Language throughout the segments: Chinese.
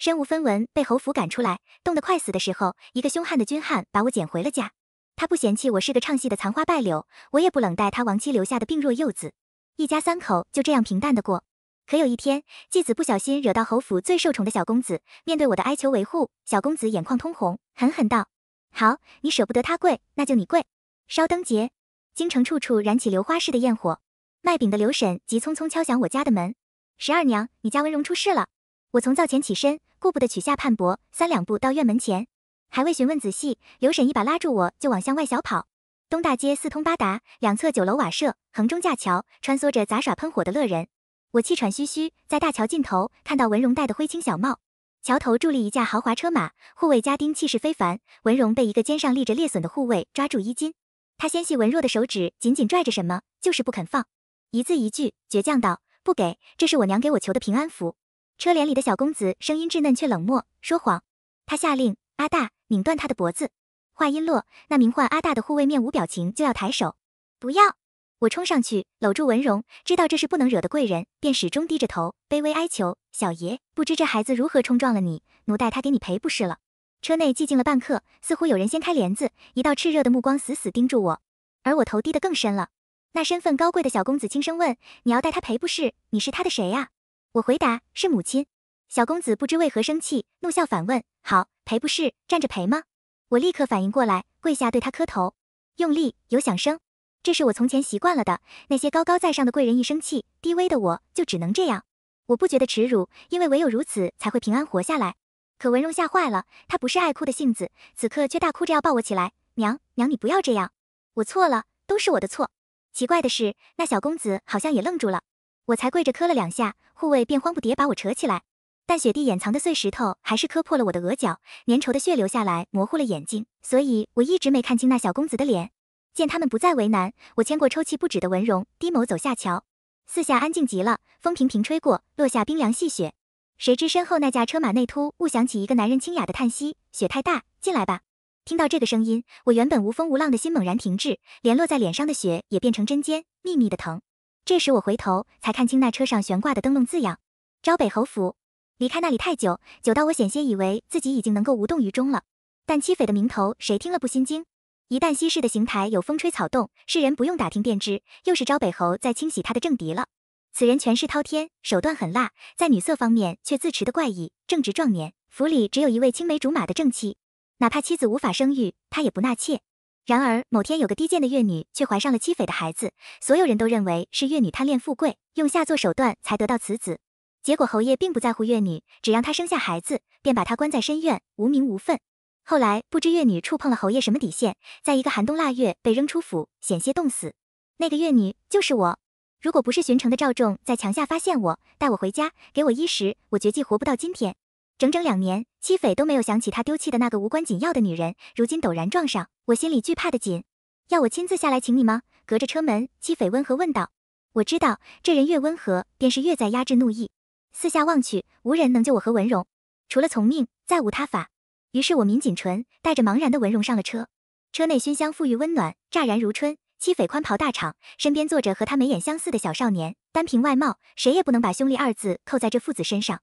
身无分文，被侯府赶出来，冻得快死的时候，一个凶悍的军汉把我捡回了家。他不嫌弃我是个唱戏的残花败柳，我也不冷待他亡妻留下的病弱幼子。一家三口就这样平淡的过。可有一天，继子不小心惹到侯府最受宠的小公子，面对我的哀求维护，小公子眼眶通红，狠狠道：“好，你舍不得他跪，那就你跪。”烧灯节，京城处处燃起流花似的焰火。卖饼的刘婶急匆匆敲响我家的门：“十二娘，你家文荣出事了。”我从灶前起身。顾不得取下判帛，三两步到院门前，还未询问仔细，刘婶一把拉住我，就往向外小跑。东大街四通八达，两侧酒楼瓦舍，横中架桥，穿梭着杂耍喷火的乐人。我气喘吁吁，在大桥尽头看到文荣戴的灰青小帽，桥头伫立一架豪华车马，护卫家丁气势非凡。文荣被一个肩上立着猎隼的护卫抓住衣襟，他纤细文弱的手指紧紧拽着什么，就是不肯放，一字一句倔强道：“不给，这是我娘给我求的平安符。”车帘里的小公子声音稚嫩却冷漠，说谎。他下令阿大拧断他的脖子。话音落，那名唤阿大的护卫面无表情，就要抬手。不要！我冲上去搂住文荣，知道这是不能惹的贵人，便始终低着头，卑微哀求。小爷，不知这孩子如何冲撞了你，奴带他给你赔不是了。车内寂静了半刻，似乎有人掀开帘子，一道炽热的目光死死盯住我，而我头低得更深了。那身份高贵的小公子轻声问：“你要带他赔不是？你是他的谁呀？”我回答是母亲。小公子不知为何生气，怒笑反问：“好赔不是，站着赔吗？”我立刻反应过来，跪下对他磕头，用力有响声。这是我从前习惯了的。那些高高在上的贵人一生气，低微的我就只能这样。我不觉得耻辱，因为唯有如此才会平安活下来。可文荣吓坏了，他不是爱哭的性子，此刻却大哭着要抱我起来：“娘娘，你不要这样，我错了，都是我的错。”奇怪的是，那小公子好像也愣住了。我才跪着磕了两下，护卫便慌不迭把我扯起来，但雪地掩藏的碎石头还是磕破了我的额角，粘稠的血流下来，模糊了眼睛，所以我一直没看清那小公子的脸。见他们不再为难，我牵过抽泣不止的文荣，低眸走下桥。四下安静极了，风平平吹过，落下冰凉细雪。谁知身后那架车马内突兀响起一个男人清雅的叹息：“雪太大，进来吧。”听到这个声音，我原本无风无浪的心猛然停滞，连落在脸上的雪也变成针尖，密密的疼。这时我回头，才看清那车上悬挂的灯笼字样：招北侯府。离开那里太久，久到我险些以为自己已经能够无动于衷了。但七匪的名头，谁听了不心惊？一旦西市的邢台有风吹草动，世人不用打听便知，又是招北侯在清洗他的政敌了。此人权势滔天，手段狠辣，在女色方面却自持的怪异。正值壮年，府里只有一位青梅竹马的正妻，哪怕妻子无法生育，他也不纳妾。然而某天有个低贱的越女却怀上了七匪的孩子，所有人都认为是越女贪恋富贵，用下作手段才得到此子。结果侯爷并不在乎越女，只让她生下孩子，便把她关在深院，无名无份。后来不知越女触碰了侯爷什么底线，在一个寒冬腊月被扔出府，险些冻死。那个越女就是我。如果不是巡城的赵仲在墙下发现我，带我回家，给我衣食，我绝计活不到今天。整整两年，七匪都没有想起他丢弃的那个无关紧要的女人。如今陡然撞上，我心里惧怕的紧。要我亲自下来请你吗？隔着车门，七匪温和问道。我知道，这人越温和，便是越在压制怒意。四下望去，无人能救我和文荣，除了从命，再无他法。于是我抿紧唇，带着茫然的文荣上了车。车内熏香馥郁温暖，乍然如春。七匪宽袍大敞，身边坐着和他眉眼相似的小少年。单凭外貌，谁也不能把兄弟二字扣在这父子身上。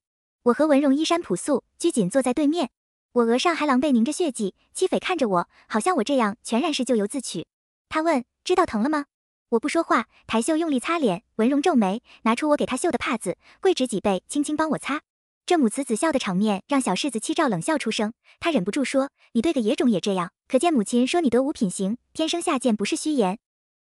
我和文荣衣衫朴素，拘谨坐在对面。我额上还狼狈凝着血迹，七斐看着我，好像我这样全然是咎由自取。他问：“知道疼了吗？”我不说话，抬袖用力擦脸。文荣皱眉，拿出我给他绣的帕子，跪直脊背，轻轻帮我擦。这母慈子孝的场面让小世子戚照冷笑出声，他忍不住说：“你对个野种也这样，可见母亲说你得无品行，天生下贱不是虚言。”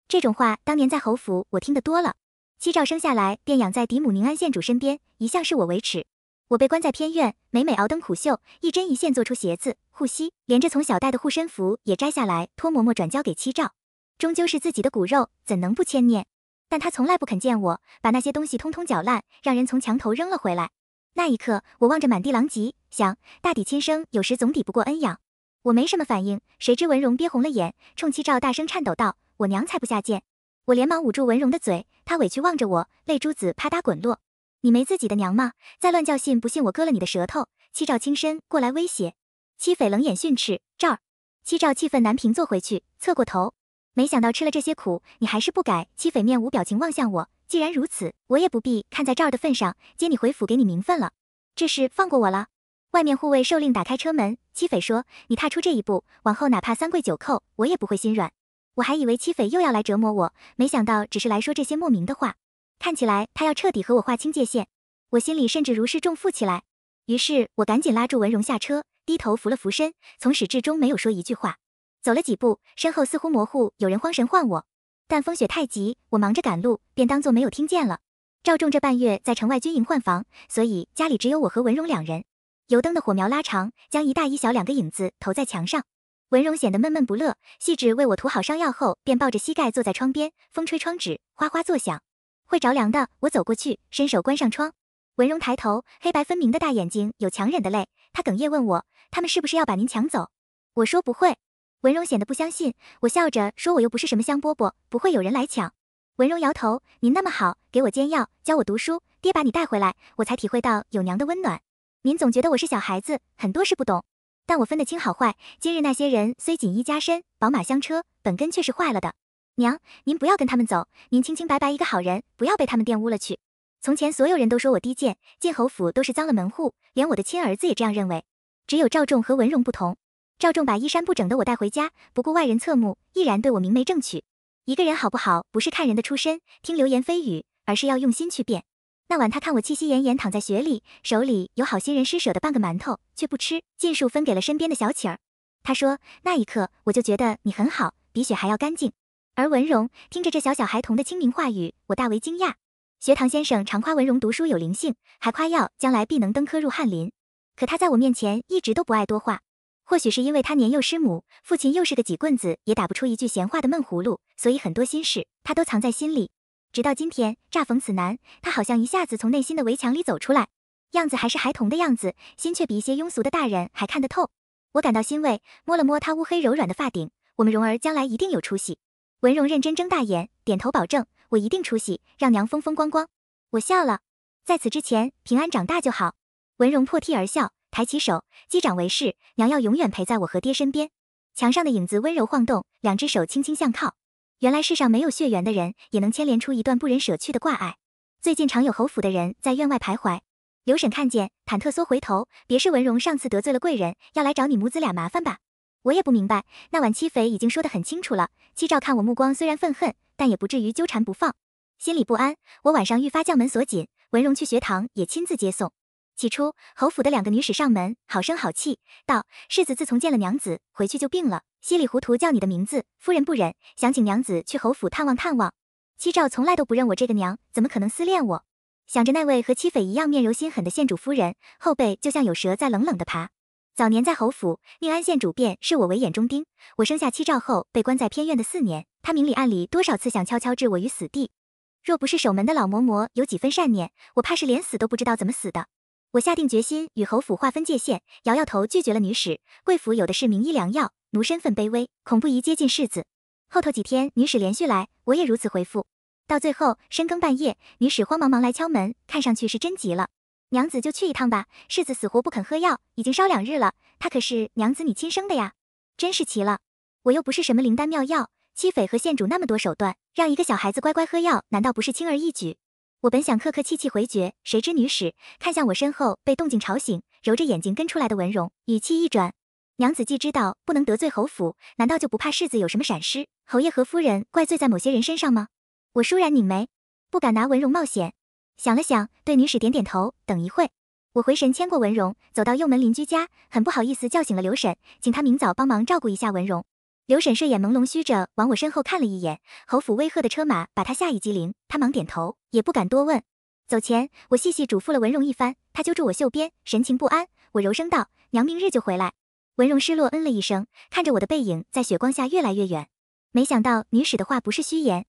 这种话当年在侯府我听得多了。戚照生下来便养在嫡母宁安县主身边，一向视我为耻。我被关在偏院，每每熬灯苦绣，一针一线做出鞋子、护膝，连着从小戴的护身符也摘下来，托嬷嬷转交给七照。终究是自己的骨肉，怎能不牵念？但他从来不肯见我，把那些东西通通搅烂，让人从墙头扔了回来。那一刻，我望着满地狼藉，想：大抵亲生有时总抵不过恩养。我没什么反应，谁知文荣憋红了眼，冲七照大声颤抖道：“我娘才不下贱！”我连忙捂住文荣的嘴，他委屈望着我，泪珠子啪嗒滚落。你没自己的娘吗？再乱叫信不信我割了你的舌头？七兆轻身过来威胁，七匪冷眼训斥。这儿，七兆气愤难平坐回去，侧过头。没想到吃了这些苦，你还是不改。七匪面无表情望向我，既然如此，我也不必看在赵儿的份上接你回府给你名分了。这是放过我了？外面护卫受令打开车门，七匪说：“你踏出这一步，往后哪怕三跪九叩，我也不会心软。”我还以为七匪又要来折磨我，没想到只是来说这些莫名的话。看起来他要彻底和我划清界限，我心里甚至如释重负起来。于是我赶紧拉住文荣下车，低头扶了扶身，从始至终没有说一句话。走了几步，身后似乎模糊有人慌神唤我，但风雪太急，我忙着赶路，便当作没有听见了。赵仲这半月在城外军营换防，所以家里只有我和文荣两人。油灯的火苗拉长，将一大一小两个影子投在墙上。文荣显得闷闷不乐，细致为我涂好伤药后，便抱着膝盖坐在窗边，风吹窗纸哗哗作响。会着凉的。我走过去，伸手关上窗。文荣抬头，黑白分明的大眼睛有强忍的泪。他哽咽问我：“他们是不是要把您抢走？”我说：“不会。”文荣显得不相信。我笑着说：“我又不是什么香饽饽，不会有人来抢。”文荣摇头：“您那么好，给我煎药，教我读书。爹把你带回来，我才体会到有娘的温暖。您总觉得我是小孩子，很多事不懂。但我分得清好坏。今日那些人虽锦衣加身，宝马香车，本根却是坏了的。”娘，您不要跟他们走。您清清白白一个好人，不要被他们玷污了去。从前所有人都说我低贱，晋侯府都是脏了门户，连我的亲儿子也这样认为。只有赵仲和文荣不同，赵仲把衣衫不整的我带回家，不顾外人侧目，毅然对我明媒正娶。一个人好不好，不是看人的出身，听流言蜚语，而是要用心去变。那晚他看我气息奄奄躺在雪里，手里有好心人施舍的半个馒头，却不吃，尽数分给了身边的小乞儿。他说，那一刻我就觉得你很好，比雪还要干净。而文荣听着这小小孩童的清明话语，我大为惊讶。学堂先生常夸文荣读书有灵性，还夸耀将来必能登科入翰林。可他在我面前一直都不爱多话，或许是因为他年幼失母，父亲又是个几棍子也打不出一句闲话的闷葫芦，所以很多心事他都藏在心里。直到今天，乍逢此难，他好像一下子从内心的围墙里走出来，样子还是孩童的样子，心却比一些庸俗的大人还看得透。我感到欣慰，摸了摸他乌黑柔软的发顶，我们荣儿将来一定有出息。文荣认真睁大眼，点头保证：“我一定出息，让娘风风光光。”我笑了。在此之前，平安长大就好。文荣破涕而笑，抬起手，击掌为誓：“娘要永远陪在我和爹身边。”墙上的影子温柔晃动，两只手轻轻相靠。原来世上没有血缘的人，也能牵连出一段不忍舍去的挂碍。最近常有侯府的人在院外徘徊。刘婶看见，忐忑缩回头：“别是文荣上次得罪了贵人，要来找你母子俩麻烦吧？”我也不明白，那晚七匪已经说得很清楚了。七照看我目光虽然愤恨，但也不至于纠缠不放，心里不安。我晚上愈发将门锁紧。文荣去学堂也亲自接送。起初，侯府的两个女使上门，好声好气道：“世子自从见了娘子，回去就病了，稀里糊涂叫你的名字。”夫人不忍，想请娘子去侯府探望探望。七照从来都不认我这个娘，怎么可能思念我？想着那位和七匪一样面柔心狠的县主夫人，后背就像有蛇在冷冷地爬。早年在侯府，宁安县主便视我为眼中钉。我生下七兆后，被关在偏院的四年，他明里暗里多少次想悄悄置我于死地。若不是守门的老嬷嬷有几分善念，我怕是连死都不知道怎么死的。我下定决心与侯府划分界限，摇摇头拒绝了女使。贵府有的是名医良药，奴身份卑微，恐不宜接近世子。后头几天女使连续来，我也如此回复。到最后深更半夜，女使慌忙忙来敲门，看上去是真急了。娘子就去一趟吧，世子死活不肯喝药，已经烧两日了。他可是娘子你亲生的呀，真是奇了。我又不是什么灵丹妙药，七匪和县主那么多手段，让一个小孩子乖乖喝药，难道不是轻而易举？我本想客客气气回绝，谁知女使看向我身后被动静吵醒、揉着眼睛跟出来的文荣，语气一转：娘子既知道不能得罪侯府，难道就不怕世子有什么闪失？侯爷和夫人怪罪在某些人身上吗？我倏然拧眉，不敢拿文荣冒险。想了想，对女使点点头。等一会我回神牵过文荣，走到右门邻居家，很不好意思叫醒了刘婶，请她明早帮忙照顾一下文荣。刘婶睡眼朦胧，虚着往我身后看了一眼，侯府威吓的车马把她吓一激灵，她忙点头，也不敢多问。走前，我细细嘱咐了文荣一番，她揪住我袖边，神情不安。我柔声道：“娘明日就回来。”文荣失落，嗯了一声，看着我的背影，在雪光下越来越远。没想到女使的话不是虚言。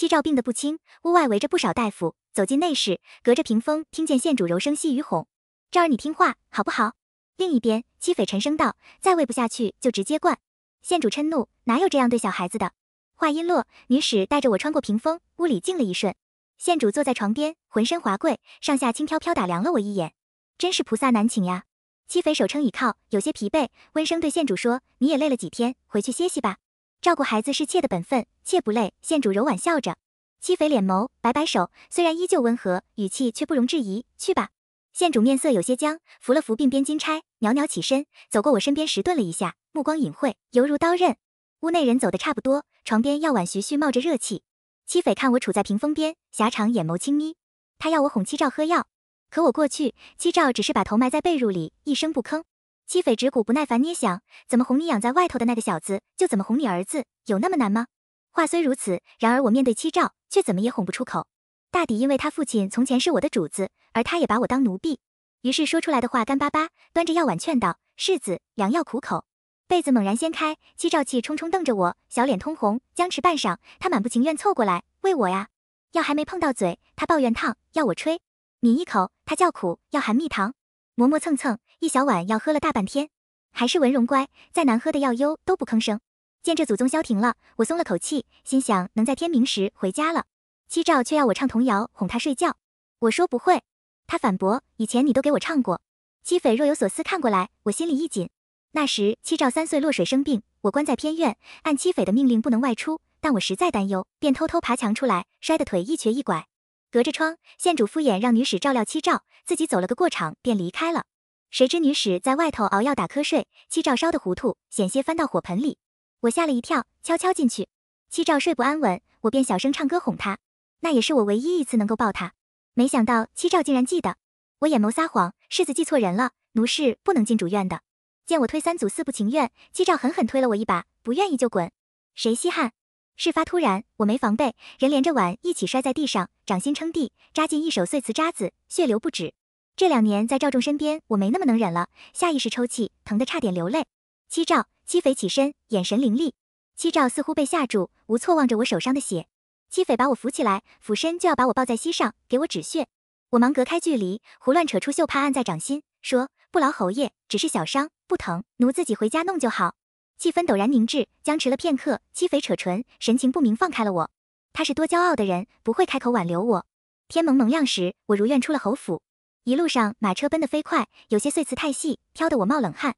七兆病得不轻，屋外围着不少大夫。走进内室，隔着屏风，听见县主柔声细语哄：“昭儿，你听话好不好？”另一边，七匪沉声道：“再喂不下去，就直接灌。”县主嗔怒：“哪有这样对小孩子的？”话音落，女使带着我穿过屏风，屋里静了一瞬。县主坐在床边，浑身华贵，上下轻飘飘打量了我一眼，真是菩萨难请呀。七匪手撑椅靠，有些疲惫，温声对县主说：“你也累了几天，回去歇息吧。”照顾孩子是妾的本分，妾不累。县主柔婉笑着，七斐脸眸，摆摆手，虽然依旧温和，语气却不容置疑。去吧。县主面色有些僵，扶了扶鬓边金钗，袅袅起身，走过我身边时顿了一下，目光隐晦，犹如刀刃。屋内人走得差不多，床边药碗徐徐冒着热气。七斐看我处在屏风边，狭长眼眸轻眯，他要我哄七照喝药，可我过去，七照只是把头埋在被褥里，一声不吭。七匪指骨不耐烦捏响，怎么哄你养在外头的那个小子，就怎么哄你儿子，有那么难吗？话虽如此，然而我面对七兆却怎么也哄不出口，大抵因为他父亲从前是我的主子，而他也把我当奴婢，于是说出来的话干巴巴，端着药碗劝道：“世子，良药苦口。”被子猛然掀开，七兆气冲冲瞪着我，小脸通红，僵持半晌，他满不情愿凑过来喂我呀，药还没碰到嘴，他抱怨烫，要我吹；抿一口，他叫苦，要含蜜糖。磨磨蹭蹭，一小碗药喝了大半天，还是文荣乖，再难喝的药优都不吭声。见这祖宗消停了，我松了口气，心想能在天明时回家了。七兆却要我唱童谣哄他睡觉，我说不会，他反驳，以前你都给我唱过。七匪若有所思看过来，我心里一紧。那时七兆三岁落水生病，我关在偏院，按七匪的命令不能外出，但我实在担忧，便偷偷爬墙出来，摔得腿一瘸一拐。隔着窗，县主敷衍让女使照料七照，自己走了个过场便离开了。谁知女使在外头熬药打瞌睡，七照烧得糊涂，险些翻到火盆里。我吓了一跳，悄悄进去。七照睡不安稳，我便小声唱歌哄他。那也是我唯一一次能够抱他。没想到七照竟然记得。我眼眸撒谎，世子记错人了，奴是不能进主院的。见我推三阻四不情愿，七照狠狠推了我一把，不愿意就滚，谁稀罕？事发突然，我没防备，人连着碗一起摔在地上，掌心撑地扎进一手碎瓷渣子，血流不止。这两年在赵仲身边，我没那么能忍了，下意识抽泣，疼得差点流泪。七赵七匪起身，眼神凌厉。七赵似乎被吓住，无措望着我手上的血。七匪把我扶起来，俯身就要把我抱在膝上给我止血，我忙隔开距离，胡乱扯出袖帕按在掌心，说：“不劳侯爷，只是小伤，不疼，奴自己回家弄就好。”气氛陡然凝滞，僵持了片刻，七斐扯唇，神情不明，放开了我。他是多骄傲的人，不会开口挽留我。天蒙蒙亮时，我如愿出了侯府。一路上马车奔得飞快，有些碎瓷太细，飘得我冒冷汗。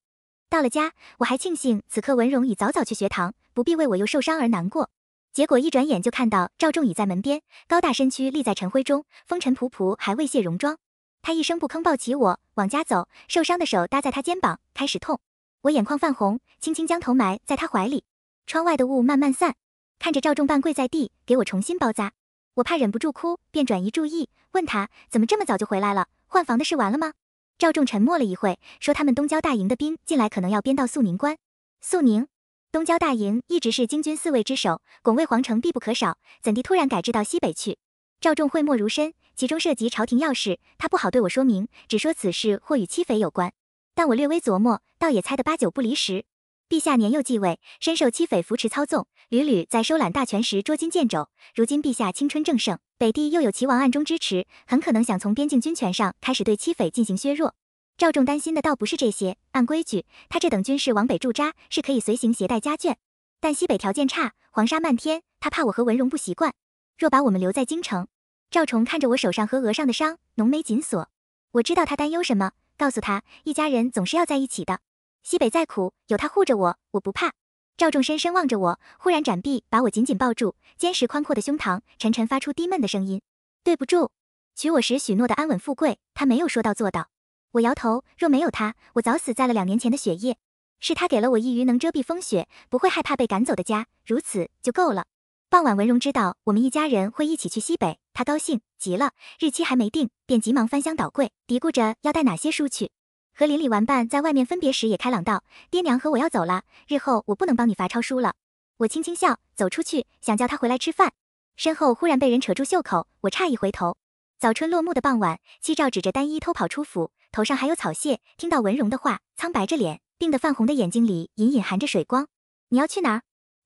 到了家，我还庆幸此刻文荣已早早去学堂，不必为我又受伤而难过。结果一转眼就看到赵仲已在门边，高大身躯立在晨辉中，风尘仆仆，还未卸戎装。他一声不吭抱起我往家走，受伤的手搭在他肩膀，开始痛。我眼眶泛红，轻轻将头埋在他怀里。窗外的雾慢慢散，看着赵仲半跪在地，给我重新包扎。我怕忍不住哭，便转移注意，问他怎么这么早就回来了？换房的事完了吗？赵仲沉默了一会，说他们东郊大营的兵进来可能要编到肃宁关。肃宁东郊大营一直是京军四卫之首，拱卫皇城必不可少，怎地突然改制到西北去？赵仲讳莫如深，其中涉及朝廷要事，他不好对我说明，只说此事或与七匪有关。但我略微琢磨，倒也猜得八九不离十。陛下年幼继位，深受七匪扶持操纵，屡屡在收揽大权时捉襟见肘。如今陛下青春正盛，北地又有齐王暗中支持，很可能想从边境军权上开始对七匪进行削弱。赵重担心的倒不是这些，按规矩，他这等军士往北驻扎是可以随行携带家眷，但西北条件差，黄沙漫天，他怕我和文荣不习惯。若把我们留在京城，赵重看着我手上和额上的伤，浓眉紧锁。我知道他担忧什么。告诉他，一家人总是要在一起的。西北再苦，有他护着我，我不怕。赵仲深深望着我，忽然展臂把我紧紧抱住，坚实宽阔的胸膛，沉沉发出低闷的声音：“对不住，娶我时许诺的安稳富贵，他没有说到做到。”我摇头，若没有他，我早死在了两年前的雪夜。是他给了我一隅能遮蔽风雪，不会害怕被赶走的家，如此就够了。傍晚，文荣知道我们一家人会一起去西北，他高兴极了。日期还没定，便急忙翻箱倒柜，嘀咕着要带哪些书去。和邻里玩伴在外面分别时，也开朗道：“爹娘和我要走了，日后我不能帮你罚抄书了。”我轻轻笑，走出去，想叫他回来吃饭。身后忽然被人扯住袖口，我诧异回头。早春落幕的傍晚，七照指着单衣偷跑出府，头上还有草屑。听到文荣的话，苍白着脸，病得泛红的眼睛里隐隐含着水光。“你要去哪儿？”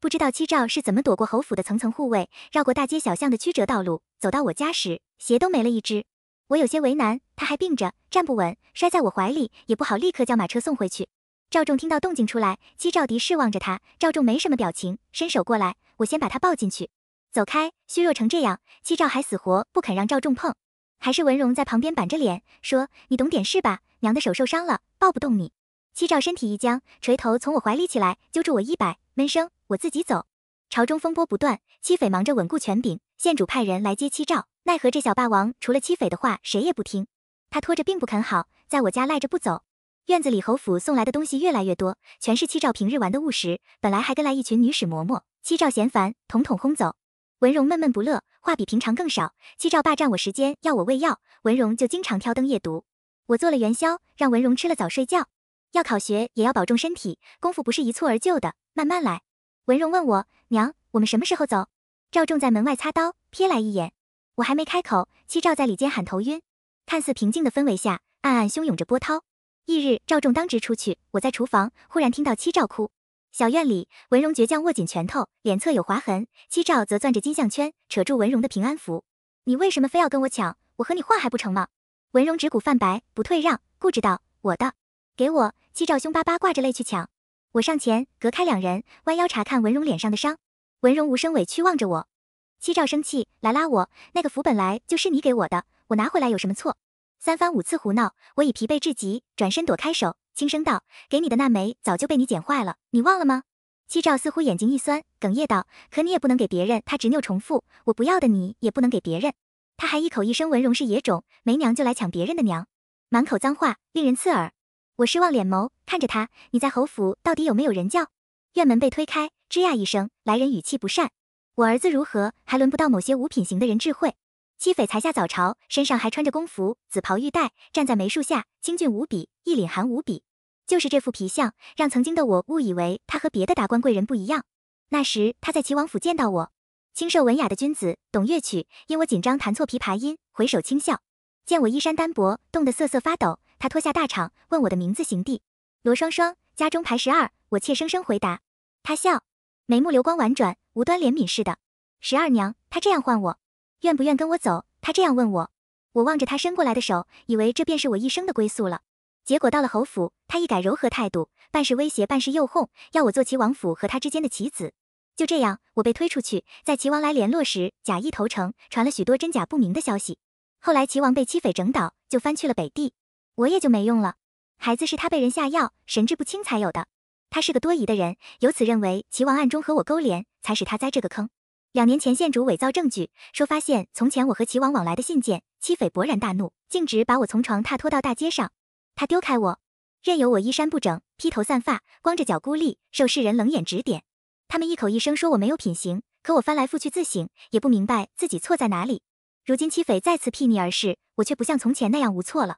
不知道七兆是怎么躲过侯府的层层护卫，绕过大街小巷的曲折道路，走到我家时鞋都没了一只。我有些为难，他还病着，站不稳，摔在我怀里也不好立刻叫马车送回去。赵仲听到动静出来，七兆敌视望着他，赵仲没什么表情，伸手过来，我先把他抱进去。走开，虚弱成这样，七兆还死活不肯让赵仲碰，还是文荣在旁边板着脸说：“你懂点事吧，娘的手受伤了，抱不动你。”七兆身体一僵，垂头从我怀里起来，揪住我衣摆，闷声。我自己走。朝中风波不断，七匪忙着稳固权柄。县主派人来接七兆，奈何这小霸王除了七匪的话谁也不听，他拖着病不肯好，在我家赖着不走。院子里侯府送来的东西越来越多，全是七兆平日玩的物什。本来还跟来一群女使嬷嬷，七兆嫌烦，统统轰走。文荣闷闷不乐，话比平常更少。七兆霸占我时间，要我喂药，文荣就经常挑灯夜读。我做了元宵，让文荣吃了早睡觉。要考学也要保重身体，功夫不是一蹴而就的，慢慢来。文荣问我娘：“我们什么时候走？”赵仲在门外擦刀，瞥来一眼。我还没开口，七赵在里间喊头晕。看似平静的氛围下，暗暗汹涌着波涛。翌日，赵仲当值出去，我在厨房忽然听到七赵哭。小院里，文荣倔强握紧拳头，脸侧有划痕；七赵则攥着金项圈，扯住文荣的平安符：“你为什么非要跟我抢？我和你换还不成吗？”文荣指骨泛白，不退让，固执道：“我的，给我。”七赵凶巴巴挂着泪去抢。我上前隔开两人，弯腰查看文荣脸上的伤。文荣无声委屈望着我。七兆生气来拉我，那个符本来就是你给我的，我拿回来有什么错？三番五次胡闹，我已疲惫至极，转身躲开手，轻声道：“给你的那枚早就被你剪坏了，你忘了吗？”七兆似乎眼睛一酸，哽咽道：“可你也不能给别人。”他执拗重复：“我不要的，你也不能给别人。”他还一口一声文荣是野种，没娘就来抢别人的娘，满口脏话，令人刺耳。我失望，脸眸看着他。你在侯府到底有没有人叫？院门被推开，吱呀一声，来人语气不善。我儿子如何，还轮不到某些无品行的人智慧。七斐才下早朝，身上还穿着宫服，紫袍玉带，站在梅树下，清俊无比，一脸寒无比。就是这副皮相，让曾经的我误以为他和别的达官贵人不一样。那时他在齐王府见到我，清瘦文雅的君子，懂乐曲，因我紧张弹错琵琶音，回首轻笑，见我衣衫单薄，冻得瑟瑟发抖。他脱下大氅，问我的名字：“行弟，罗双双，家中排十二。”我怯生生回答。他笑，眉目流光婉转，无端怜悯似的。十二娘，他这样唤我。愿不愿跟我走？他这样问我。我望着他伸过来的手，以为这便是我一生的归宿了。结果到了侯府，他一改柔和态度，半是威胁，半是诱哄，要我做齐王府和他之间的棋子。就这样，我被推出去，在齐王来联络时，假意投诚，传了许多真假不明的消息。后来齐王被七匪整倒，就翻去了北地。我也就没用了。孩子是他被人下药，神志不清才有的。他是个多疑的人，由此认为齐王暗中和我勾连，才使他栽这个坑。两年前县主伪造证据，说发现从前我和齐王往来的信件，七斐勃然大怒，径直把我从床踏拖到大街上。他丢开我，任由我衣衫不整、披头散发、光着脚孤立，受世人冷眼指点。他们一口一声说我没有品行，可我翻来覆去自省，也不明白自己错在哪里。如今七斐再次睥睨而视，我却不像从前那样无错了。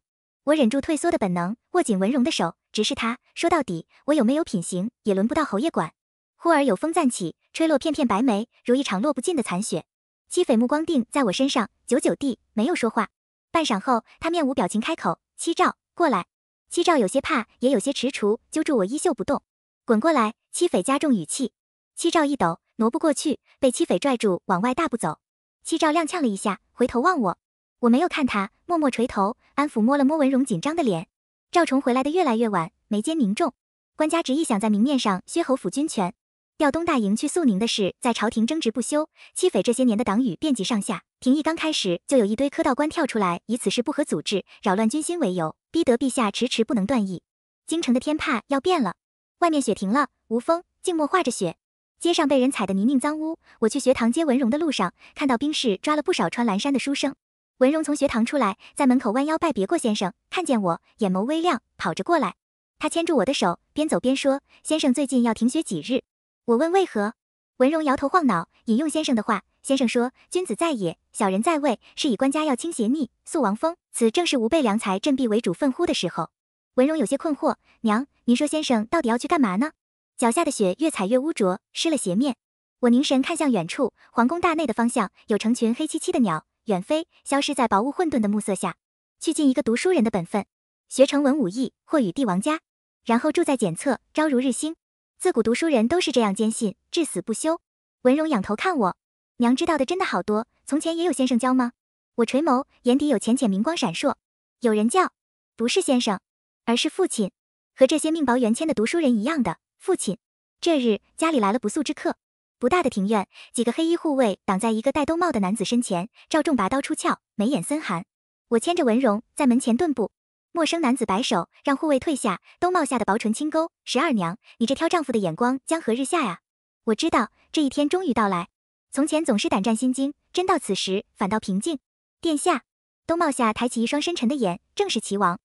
我忍住退缩的本能，握紧文荣的手，直视他，说：“到底我有没有品行，也轮不到侯爷管。”忽而有风暂起，吹落片片白梅，如一场落不尽的残雪。七匪目光定在我身上，久久地没有说话。半晌后，他面无表情开口：“七兆，过来。”七兆有些怕，也有些踟蹰，揪住我衣袖不动。滚过来！七匪加重语气。七兆一抖，挪不过去，被七匪拽住，往外大步走。七兆踉跄了一下，回头望我。我没有看他，默默垂头，安抚摸了摸文荣紧张的脸。赵崇回来的越来越晚，眉间凝重。官家执意想在明面上削侯府军权，调东大营去肃宁的事，在朝廷争执不休。戚匪这些年的党羽遍及上下，廷议刚开始就有一堆科道官跳出来，以此事不合组织、扰乱军心为由，逼得陛下迟迟不能断意。京城的天怕要变了，外面雪停了，无风，静默化着雪，街上被人踩得泥泞脏污。我去学堂接文荣的路上，看到兵士抓了不少穿蓝衫的书生。文荣从学堂出来，在门口弯腰拜别过先生，看见我，眼眸微亮，跑着过来。他牵住我的手，边走边说：“先生最近要停学几日。”我问：“为何？”文荣摇头晃脑，引用先生的话：“先生说，君子在野，小人在位，是以官家要清邪逆，肃王风。此正是吾辈良才振臂为主奋呼的时候。”文荣有些困惑：“娘，您说先生到底要去干嘛呢？”脚下的雪越踩越污浊，湿了鞋面。我凝神看向远处皇宫大内的方向，有成群黑漆漆的鸟。远飞，消失在薄雾混沌的暮色下，去尽一个读书人的本分，学成文武艺，或与帝王家，然后住在简测，朝如日星。自古读书人都是这样坚信，至死不休。文荣仰头看我，娘知道的真的好多，从前也有先生教吗？我垂眸，眼底有浅浅明光闪烁。有人叫，不是先生，而是父亲，和这些命薄缘浅的读书人一样的父亲。这日家里来了不速之客。不大的庭院，几个黑衣护卫挡在一个戴兜帽的男子身前。赵仲拔刀出鞘，眉眼森寒。我牵着文荣在门前顿步。陌生男子摆手，让护卫退下。兜帽下的薄唇轻勾：“十二娘，你这挑丈夫的眼光，江河日下呀。”我知道这一天终于到来。从前总是胆战心惊，真到此时，反倒平静。殿下，兜帽下抬起一双深沉的眼，正是齐王。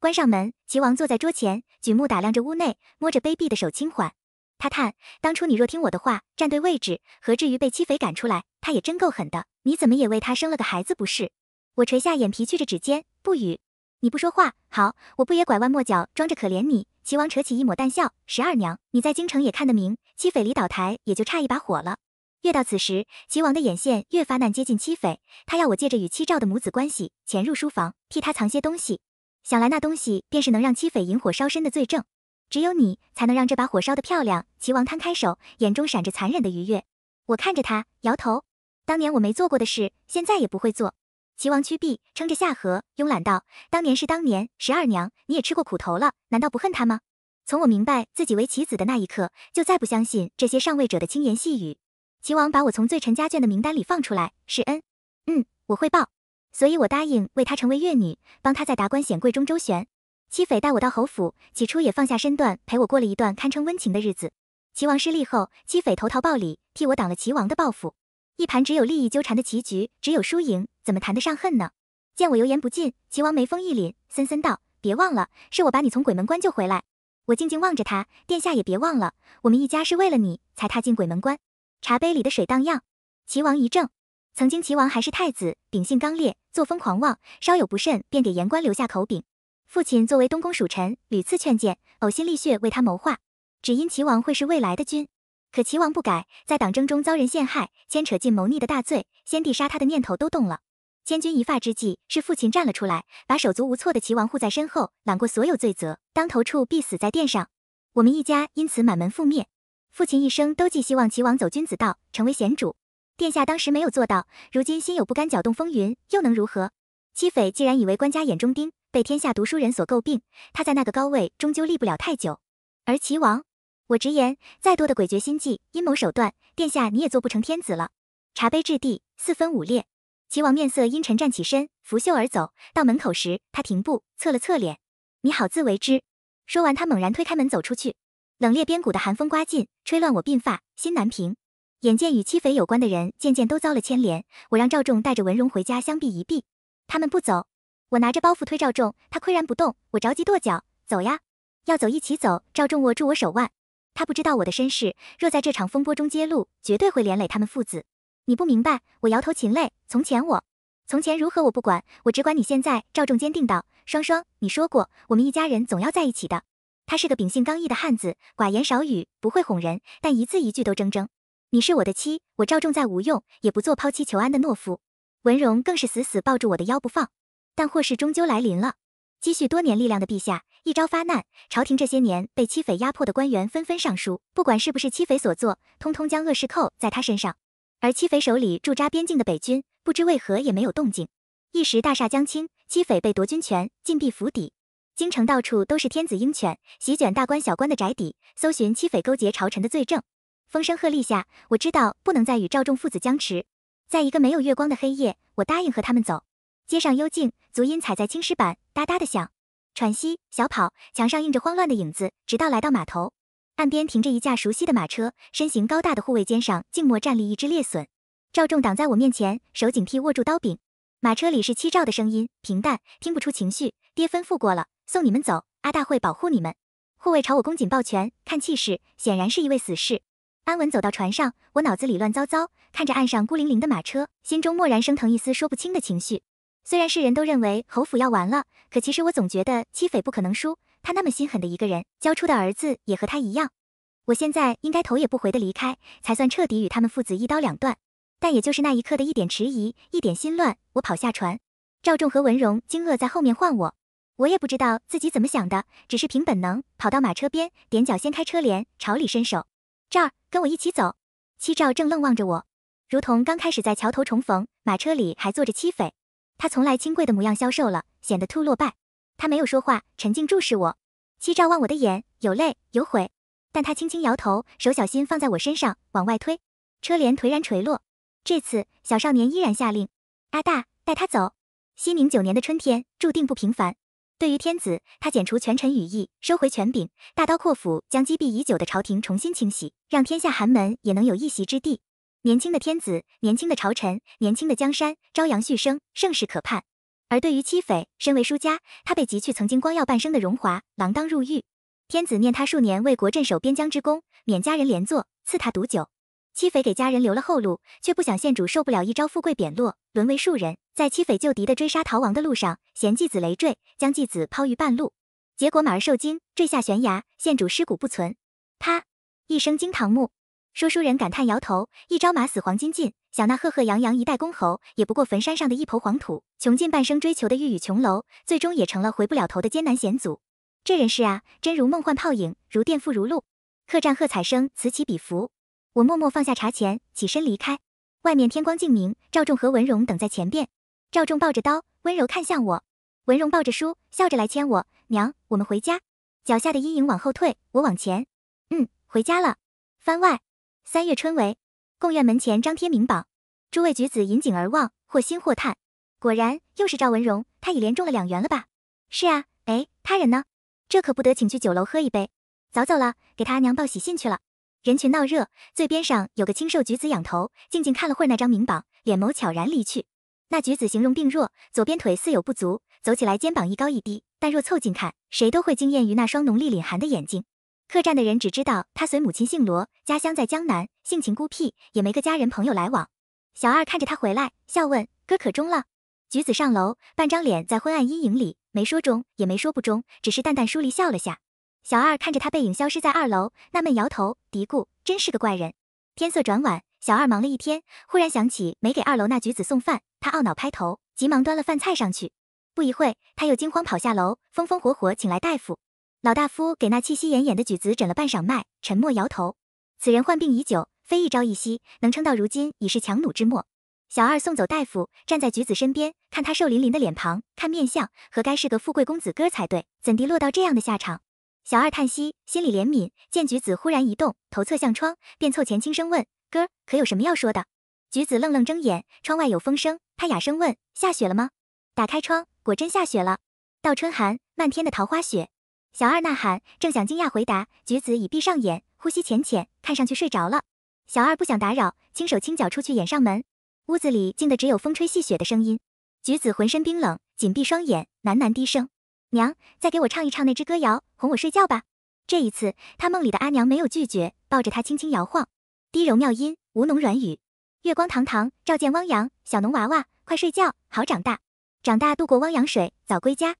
关上门，齐王坐在桌前，举目打量着屋内，摸着卑鄙的手轻缓。他叹，当初你若听我的话，站对位置，何至于被七匪赶出来？他也真够狠的，你怎么也为他生了个孩子不是？我垂下眼皮，屈着指尖，不语。你不说话，好，我不也拐弯抹角，装着可怜你？齐王扯起一抹淡笑，十二娘，你在京城也看得明，七匪离倒台也就差一把火了。越到此时，齐王的眼线越发难接近七匪，他要我借着与七兆的母子关系，潜入书房，替他藏些东西。想来那东西便是能让七匪引火烧身的罪证。只有你才能让这把火烧的漂亮。齐王摊开手，眼中闪着残忍的愉悦。我看着他，摇头。当年我没做过的事，现在也不会做。齐王屈臂，撑着下颌，慵懒道：“当年是当年，十二娘，你也吃过苦头了，难道不恨他吗？”从我明白自己为棋子的那一刻，就再不相信这些上位者的轻言细语。齐王把我从罪臣家眷的名单里放出来，是恩。嗯，我会报。所以我答应为他成为越女，帮他在达官显贵中周旋。七匪带我到侯府，起初也放下身段陪我过了一段堪称温情的日子。齐王失利后，七匪投桃报李，替我挡了齐王的报复。一盘只有利益纠缠的棋局，只有输赢，怎么谈得上恨呢？见我油盐不进，齐王眉峰一凛，森森道：“别忘了，是我把你从鬼门关救回来。”我静静望着他，殿下也别忘了，我们一家是为了你才踏进鬼门关。茶杯里的水荡漾，齐王一怔。曾经齐王还是太子，秉性刚烈，作风狂妄，稍有不慎便给言官留下口柄。父亲作为东宫属臣，屡次劝谏，呕心沥血为他谋划，只因齐王会是未来的君。可齐王不改，在党争中遭人陷害，牵扯进谋逆的大罪，先帝杀他的念头都动了。千钧一发之际，是父亲站了出来，把手足无措的齐王护在身后，揽过所有罪责。当头处必死在殿上，我们一家因此满门覆灭。父亲一生都寄希望齐王走君子道，成为贤主。殿下当时没有做到，如今心有不甘，搅动风云又能如何？七匪既然以为官家眼中钉。被天下读书人所诟病，他在那个高位终究立不了太久。而齐王，我直言，再多的诡谲心计、阴谋手段，殿下你也做不成天子了。茶杯掷地，四分五裂。齐王面色阴沉，站起身，拂袖而走。到门口时，他停步，侧了侧脸：“你好自为之。”说完，他猛然推开门走出去。冷冽边谷的寒风刮进，吹乱我鬓发，心难平。眼见与七匪有关的人渐渐都遭了牵连，我让赵仲带着文荣回家相避一避。他们不走。我拿着包袱推赵仲，他岿然不动。我着急跺脚，走呀！要走一起走。赵仲握住我手腕，他不知道我的身世，若在这场风波中揭露，绝对会连累他们父子。你不明白？我摇头噙泪。从前我，从前如何我不管，我只管你现在。赵仲坚定道：“双双，你说过，我们一家人总要在一起的。”他是个秉性刚毅的汉子，寡言少语，不会哄人，但一字一句都铮铮。你是我的妻，我赵仲再无用，也不做抛妻求安的懦夫。文荣更是死死抱住我的腰不放。但祸事终究来临了。积蓄多年力量的陛下一朝发难，朝廷这些年被七匪压迫的官员纷纷上书，不管是不是七匪所作，通通将恶事扣在他身上。而七匪手里驻扎边境的北军，不知为何也没有动静。一时大厦将倾，七匪被夺军权，禁闭府邸，京城到处都是天子鹰犬，席卷大官小官的宅邸，搜寻七匪勾结朝臣的罪证。风声鹤唳下，我知道不能再与赵仲父子僵持。在一个没有月光的黑夜，我答应和他们走。街上幽静，足音踩在青石板，哒哒的响。喘息，小跑，墙上映着慌乱的影子，直到来到码头。岸边停着一架熟悉的马车，身形高大的护卫肩上静默站立一只猎隼。赵仲挡在我面前，手警惕握住刀柄。马车里是七照的声音，平淡，听不出情绪。爹吩咐过了，送你们走。阿大会保护你们。护卫朝我恭谨抱拳，看气势，显然是一位死士。安稳走到船上，我脑子里乱糟糟，看着岸上孤零零的马车，心中蓦然升腾一丝说不清的情绪。虽然世人都认为侯府要完了，可其实我总觉得戚斐不可能输。他那么心狠的一个人，教出的儿子也和他一样。我现在应该头也不回的离开，才算彻底与他们父子一刀两断。但也就是那一刻的一点迟疑，一点心乱，我跑下船。赵仲和文荣惊愕在后面唤我，我也不知道自己怎么想的，只是凭本能跑到马车边，踮脚掀开车帘，朝里伸手。这儿跟我一起走。七赵正愣望着我，如同刚开始在桥头重逢。马车里还坐着戚斐。他从来清贵的模样消瘦了，显得突落败。他没有说话，沉静注视我，七照望我的眼有泪有悔，但他轻轻摇头，手小心放在我身上往外推，车帘颓然垂落。这次小少年依然下令，阿大带他走。西宁九年的春天注定不平凡。对于天子，他剪除权臣羽翼，收回权柄，大刀阔斧将积弊已久的朝廷重新清洗，让天下寒门也能有一席之地。年轻的天子，年轻的朝臣，年轻的江山，朝阳旭升，盛世可盼。而对于戚斐，身为书家，他被汲去曾经光耀半生的荣华，锒铛入狱。天子念他数年为国镇守边疆之功，免家人连坐，赐他毒酒。戚斐给家人留了后路，却不想县主受不了一朝富贵贬落，沦为庶人。在戚斐救敌的追杀逃亡的路上，嫌继子累赘，将继子抛于半路，结果马儿受惊，坠下悬崖，县主尸骨不存。他一生惊堂木。说书人感叹摇头，一朝马死黄金尽，想那赫赫扬扬一代公侯，也不过坟山上的一抔黄土，穷尽半生追求的玉宇琼楼，最终也成了回不了头的艰难险阻。这人世啊，真如梦幻泡影，如电复如露。客栈喝彩声此起彼伏，我默默放下茶钱，起身离开。外面天光静明，赵仲和文荣等在前边。赵仲抱着刀，温柔看向我；文荣抱着书，笑着来牵我。娘，我们回家。脚下的阴影往后退，我往前。嗯，回家了。番外。三月春闱，贡院门前张贴名榜，诸位举子引颈而望，或欣或叹。果然，又是赵文荣，他已连中了两元了吧？是啊，哎，他人呢？这可不得请去酒楼喝一杯。早走了，给他阿娘报喜信去了。人群闹热，最边上有个清瘦举子仰头静静看了会儿那张名榜，脸眸悄然离去。那举子形容病弱，左边腿似有不足，走起来肩膀一高一低。但若凑近看，谁都会惊艳于那双浓丽凛寒的眼睛。客栈的人只知道他随母亲姓罗，家乡在江南，性情孤僻，也没个家人朋友来往。小二看着他回来，笑问：“哥可中了？”橘子上楼，半张脸在昏暗阴影里，没说中，也没说不中，只是淡淡疏离笑了下。小二看着他背影消失在二楼，纳闷摇头，嘀咕：“真是个怪人。”天色转晚，小二忙了一天，忽然想起没给二楼那橘子送饭，他懊恼拍头，急忙端了饭菜上去。不一会他又惊慌跑下楼，风风火火请来大夫。老大夫给那气息奄奄的举子诊了半晌脉，沉默摇头。此人患病已久，非一朝一夕能撑到如今，已是强弩之末。小二送走大夫，站在举子身边，看他瘦淋淋的脸庞，看面相，何该是个富贵公子哥才对，怎地落到这样的下场？小二叹息，心里怜悯。见举子忽然一动，头侧向窗，便凑前轻声问：“哥，可有什么要说的？”举子愣愣睁眼，窗外有风声，他哑声问：“下雪了吗？”打开窗，果真下雪了，倒春寒，漫天的桃花雪。小二呐喊，正想惊讶回答，橘子已闭上眼，呼吸浅浅，看上去睡着了。小二不想打扰，轻手轻脚出去掩上门。屋子里静得只有风吹细雪的声音。橘子浑身冰冷，紧闭双眼，喃喃低声：“娘，再给我唱一唱那支歌谣，哄我睡觉吧。”这一次，他梦里的阿娘没有拒绝，抱着他轻轻摇晃，低柔妙音，吴侬软语，月光堂堂照见汪洋。小农娃娃，快睡觉，好长大，长大渡过汪洋水，早归家。